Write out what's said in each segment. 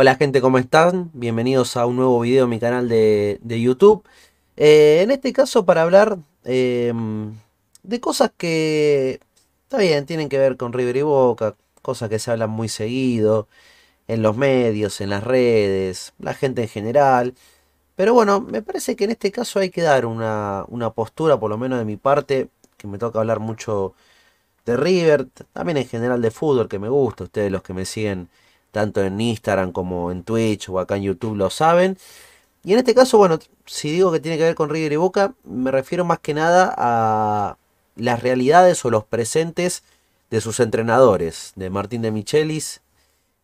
Hola gente, ¿cómo están? Bienvenidos a un nuevo video en mi canal de, YouTube. Eh, en este caso para hablar em, de cosas que, está bien, tienen que ver con River y Boca, cosas que se hablan muy seguido, en los medios, en las redes, la gente en general. Pero bueno, me parece que en este caso hay que dar una, una postura, por lo menos de mi parte, que me toca hablar mucho de River, también en general de fútbol, que me gusta, ustedes los que me siguen tanto en Instagram como en Twitch o acá en YouTube lo saben. Y en este caso, bueno, si digo que tiene que ver con River y Boca, me refiero más que nada a las realidades o los presentes de sus entrenadores, de Martín de Michelis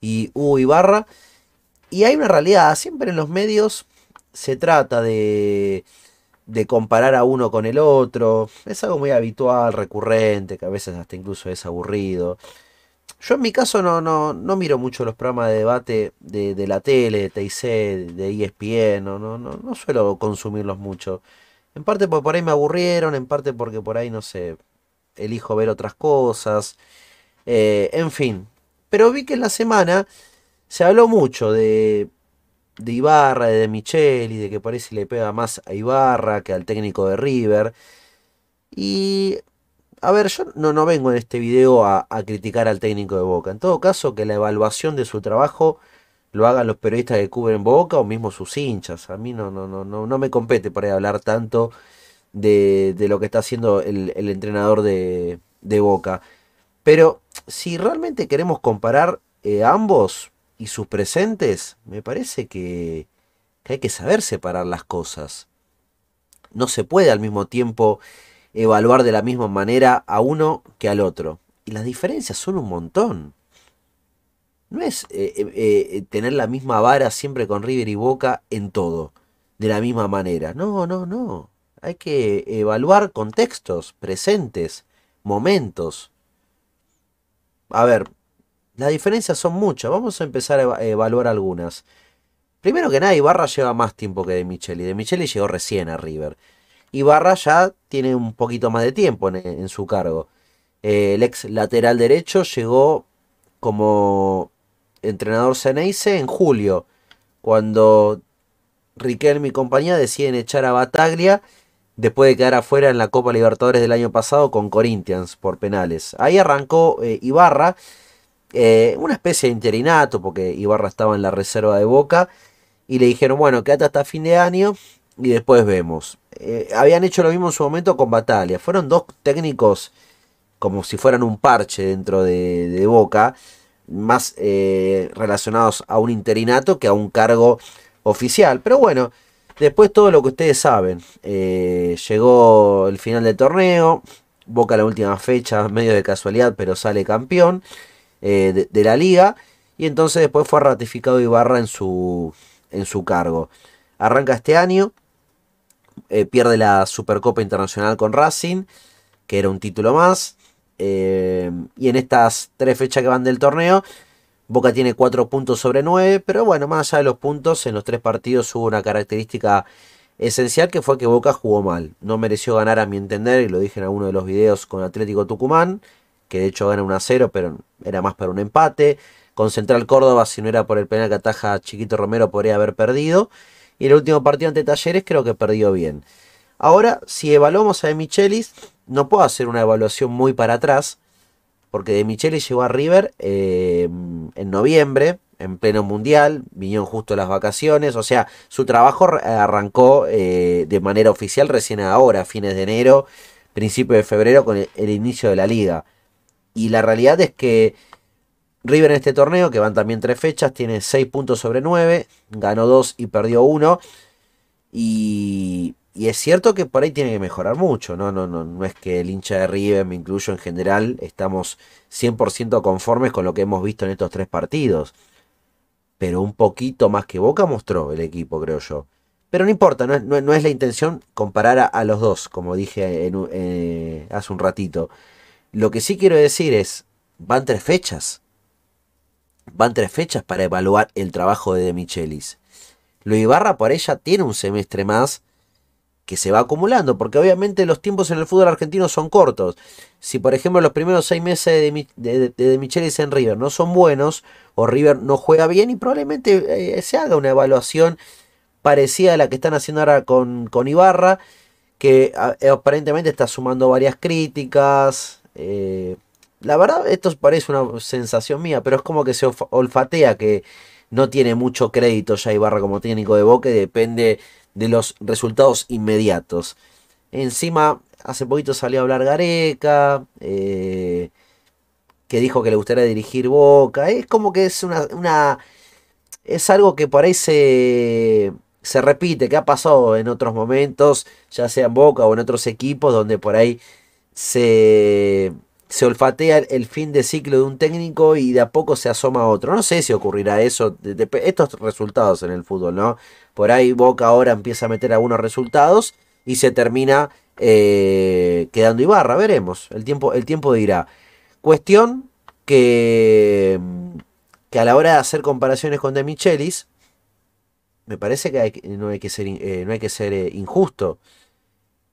y Hugo Ibarra. Y hay una realidad, siempre en los medios se trata de, de comparar a uno con el otro. Es algo muy habitual, recurrente, que a veces hasta incluso es aburrido. Yo en mi caso no, no, no miro mucho los programas de debate de, de la tele, de TIC, de ESPN, no, no, no, suelo consumirlos mucho. En parte porque por ahí me aburrieron, en parte porque por ahí, no sé, elijo ver otras cosas. Eh, en fin. Pero vi que en la semana se habló mucho de, de Ibarra, de, de y de que parece le pega más a Ibarra que al técnico de River. Y a ver, yo no, no vengo en este video a, criticar al técnico de Boca. En todo caso, que la evaluación de su trabajo lo hagan los periodistas que cubren Boca o mismo sus hinchas. A mí no, no, no, no, me compete por ahí hablar tanto de, lo que está haciendo el, entrenador de, Boca. Pero si realmente queremos comparar eh, ambos y sus presentes, me parece que hay que saber separar las cosas. No se puede al mismo tiempo evaluar de la misma manera a uno que al otro. Y las diferencias son un montón. No es eh, eh, eh, tener la misma vara siempre con River y Boca en todo, de la misma manera. No, no, no. Hay que evaluar contextos, presentes, momentos. A ver, las diferencias son muchas. Vamos a empezar a evaluar algunas. Primero que nada, Ibarra lleva más tiempo que De y De Micheli llegó recién a River. Ibarra ya tiene un poquito más de tiempo en, su cargo. Eh, el ex lateral derecho llegó como entrenador Ceneice en julio, cuando Riquelme y compañía deciden echar a Bataglia después de quedar afuera en la Copa Libertadores del año pasado con Corinthians por penales. Ahí arrancó eh, Ibarra, eh, una especie de interinato, porque Ibarra estaba en la reserva de Boca, y le dijeron, bueno, quédate hasta fin de año y después vemos. Eh, habían hecho lo mismo en su momento con Batalia. Fueron dos técnicos como si fueran un parche dentro de, Boca, más eh, relacionados a un interinato que a un cargo oficial. Pero bueno, después todo lo que ustedes saben. Eh, llegó el final del torneo, Boca la última fecha, medio de casualidad, pero sale campeón de, de, la liga. Y entonces después fue ratificado Ibarra en su, en su cargo. Arranca este año, eh, pierde la Supercopa Internacional con Racing, que era un título más. Eh, y en estas tres fechas que van del torneo, Boca tiene cuatro puntos sobre 9, pero bueno, más allá de los puntos, en los tres partidos hubo una característica esencial que fue que Boca jugó mal. No mereció ganar a mi entender, y lo dije en alguno de los videos con Atlético Tucumán, que de hecho gana 1 a 0, pero era más para un empate. Con Central Córdoba, si no era por el penal que ataja Chiquito Romero, podría haber perdido. Y el último partido ante Talleres creo que perdió bien. Ahora, si evaluamos a De Michelis, no puedo hacer una evaluación muy para atrás, porque De Michelis llegó a River eh, en noviembre, en pleno mundial, vinieron justo las vacaciones, o sea, su trabajo arrancó eh, de manera oficial recién ahora, fines de enero, principio de febrero, con el inicio de la liga. Y la realidad es que River en este torneo, que van también tres fechas, tiene seis puntos sobre nueve, ganó dos y perdió uno, Y, es cierto que por ahí tiene que mejorar mucho, ¿no? No, no, no es que el hincha de River, me incluyo en general, estamos 100% conformes con lo que hemos visto en estos tres partidos. Pero un poquito más que Boca mostró el equipo, creo yo. Pero no importa, no es, la intención comparar a, los dos, como dije eh, hace un ratito. Lo que sí quiero decir es, van tres fechas Van tres fechas para evaluar el trabajo de, de Michelis. Lo Ibarra por ella tiene un semestre más que se va acumulando, porque obviamente los tiempos en el fútbol argentino son cortos. Si por ejemplo los primeros seis meses de, de, Michelis en River no son buenos, o River no juega bien, y probablemente eh, se haga una evaluación parecida a la que están haciendo ahora con, con Ibarra, que eh, aparentemente está sumando varias críticas. Eh, la verdad, esto parece una sensación mía, pero es como que se olfatea que no tiene mucho crédito ya Ibarra como técnico de Boca y depende de los resultados inmediatos. Encima, hace poquito salió a hablar Gareca, eh, que dijo que le gustaría dirigir Boca. Es como que es una, es algo que por ahí se, se repite, que ha pasado en otros momentos, ya sea en Boca o en otros equipos, donde por ahí se se olfatea el fin de ciclo de un técnico y de a poco se asoma otro. No sé si ocurrirá eso, estos resultados en el fútbol, ¿no? Por ahí Boca ahora empieza a meter algunos resultados y se termina eh, quedando Ibarra, veremos, el tiempo, el tiempo dirá. Cuestión que, que a la hora de hacer comparaciones con De Michelis, me parece que, no hay que ser, eh, no hay que ser eh, injusto.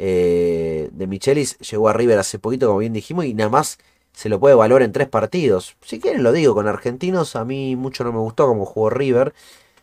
Eh, de Michelis llegó a River hace poquito, como bien dijimos, y nada más se lo puede valorar en tres partidos. Si quieren lo digo, con argentinos a mí mucho no me gustó como jugó River.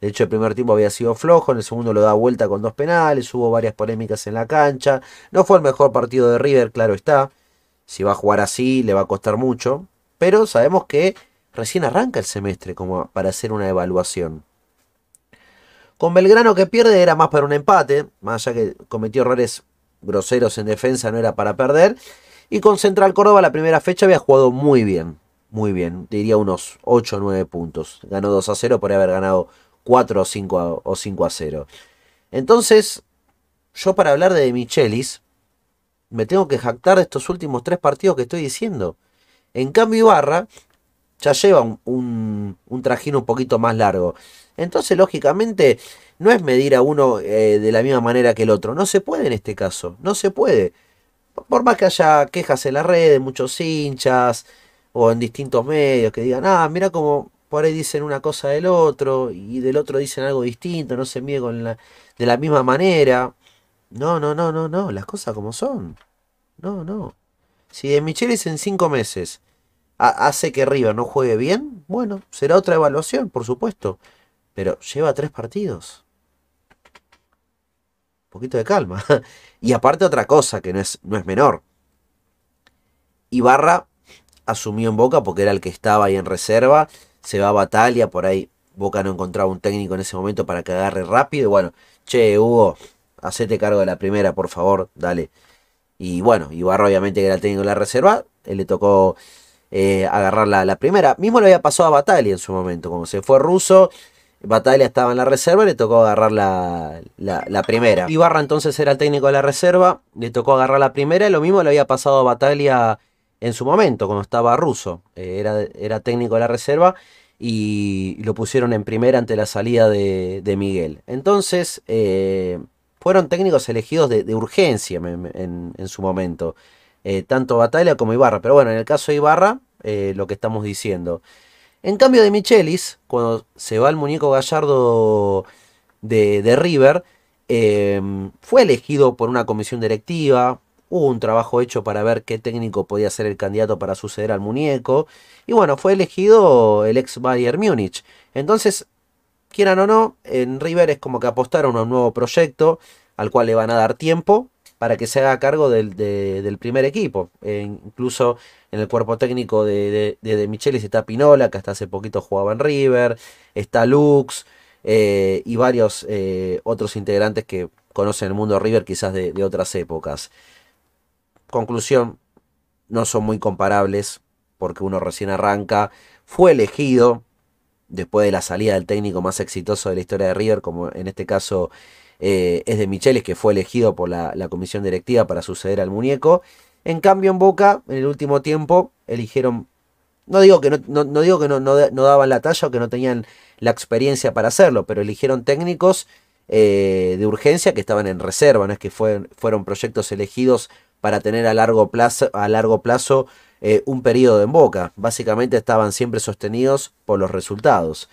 De hecho, el primer tiempo había sido flojo, en el segundo lo da vuelta con dos penales, hubo varias polémicas en la cancha. No fue el mejor partido de River, claro está. Si va a jugar así, le va a costar mucho. Pero sabemos que recién arranca el semestre como para hacer una evaluación. Con Belgrano que pierde era más para un empate, más allá que cometió errores groseros en defensa, no era para perder. Y con Central Córdoba la primera fecha había jugado muy bien, muy bien, diría unos 8 o 9 puntos. Ganó 2 a 0, podría haber ganado 4 o 5 a, o 5 a 0. Entonces, yo para hablar de Michelis, me tengo que jactar de estos últimos tres partidos que estoy diciendo. En cambio, Ibarra ya lleva un, un, un, trajín un poquito más largo. Entonces, lógicamente, no es medir a uno eh, de la misma manera que el otro. No se puede en este caso, no se puede. Por más que haya quejas en las redes, muchos hinchas o en distintos medios que digan, ah, mira cómo por ahí dicen una cosa del otro y del otro dicen algo distinto, no se mide de la misma manera. No, no, no, no, no, las cosas como son. No, no. Si de Michelle en cinco meses hace que Riva no juegue bien, bueno, será otra evaluación, por supuesto. Pero lleva tres partidos. Un poquito de calma. Y aparte otra cosa que no es, no es menor. Ibarra asumió en Boca porque era el que estaba ahí en reserva. Se va a Batalia, por ahí Boca no encontraba un técnico en ese momento para que agarre rápido. Bueno, che, Hugo, hacete cargo de la primera, por favor, dale. Y bueno, Ibarra obviamente que era el técnico de la reserva. Él le tocó eh, agarrar la, primera. Mismo le había pasado a Batalia en su momento, como se fue ruso. Batalia estaba en la reserva, le tocó agarrar la, primera. Ibarra entonces era el técnico de la reserva, le tocó agarrar la primera. Y lo mismo le había pasado a Batalla en su momento, cuando estaba ruso. Eh, era, era, técnico de la reserva y lo pusieron en primera ante la salida de, Miguel. Entonces, eh, fueron técnicos elegidos de, urgencia en, su momento. Eh, tanto Batalla como Ibarra. Pero bueno, en el caso de Ibarra, eh, lo que estamos diciendo. En cambio de Michelis, cuando se va el muñeco gallardo de, River, eh, fue elegido por una comisión directiva, hubo un trabajo hecho para ver qué técnico podía ser el candidato para suceder al muñeco, y bueno, fue elegido el ex Bayern Múnich. Entonces, quieran o no, en River es como que apostaron a un nuevo proyecto al cual le van a dar tiempo, para que se haga cargo del, primer equipo. Eh, incluso en el cuerpo técnico de, de, Michelis está Pinola, que hasta hace poquito jugaba en River, está Lux eh, y varios eh, otros integrantes que conocen el mundo River quizás de, de otras épocas. Conclusión, no son muy comparables porque uno recién arranca, fue elegido después de la salida del técnico más exitoso de la historia de River, como en este caso eh, es de Micheles que fue elegido por la, comisión directiva para suceder al muñeco. En cambio, en Boca, en el último tiempo, eligieron. No digo que no, digo que no, no, daban la talla o que no tenían la experiencia para hacerlo, pero eligieron técnicos eh, de urgencia que estaban en reserva, no es que fueron fueron proyectos elegidos para tener a largo plazo, a largo plazo eh, un periodo en boca. Básicamente estaban siempre sostenidos por los resultados.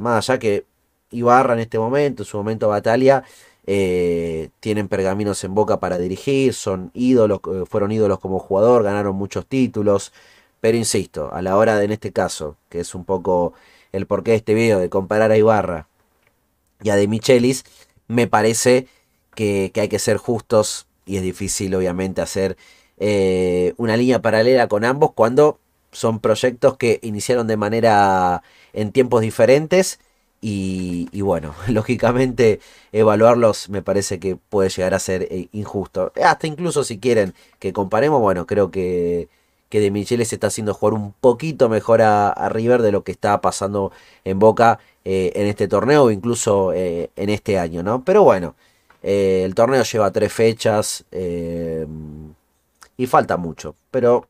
más allá que Ibarra en este momento, en su momento Batalla, eh, tienen pergaminos en boca para dirigir, son ídolos, eh, fueron ídolos como jugador, ganaron muchos títulos. Pero insisto, a la hora de en este caso, que es un poco el porqué de este video, de comparar a Ibarra y a De Michelis, me parece que, hay que ser justos y es difícil obviamente hacer eh, una línea paralela con ambos cuando son proyectos que iniciaron de manera en tiempos diferentes y, bueno, lógicamente evaluarlos me parece que puede llegar a ser eh, injusto. Hasta incluso si quieren que comparemos, bueno, creo que, que De se está haciendo jugar un poquito mejor a, River de lo que está pasando en Boca eh, en este torneo o incluso eh, en este año, ¿no? Pero bueno, el torneo lleva tres fechas y falta mucho, pero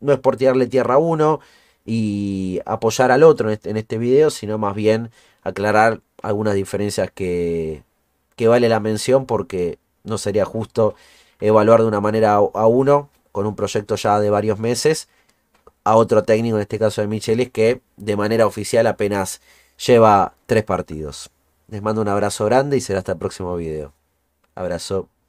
no es por tirarle tierra a uno y apoyar al otro este, en este, video, sino más bien aclarar algunas diferencias que, que vale la mención porque no sería justo evaluar de una manera a uno con un proyecto ya de varios meses a otro técnico, en este caso de Michelis, que de manera oficial apenas lleva tres partidos. Les mando un abrazo grande y será hasta el próximo video. Abrazo.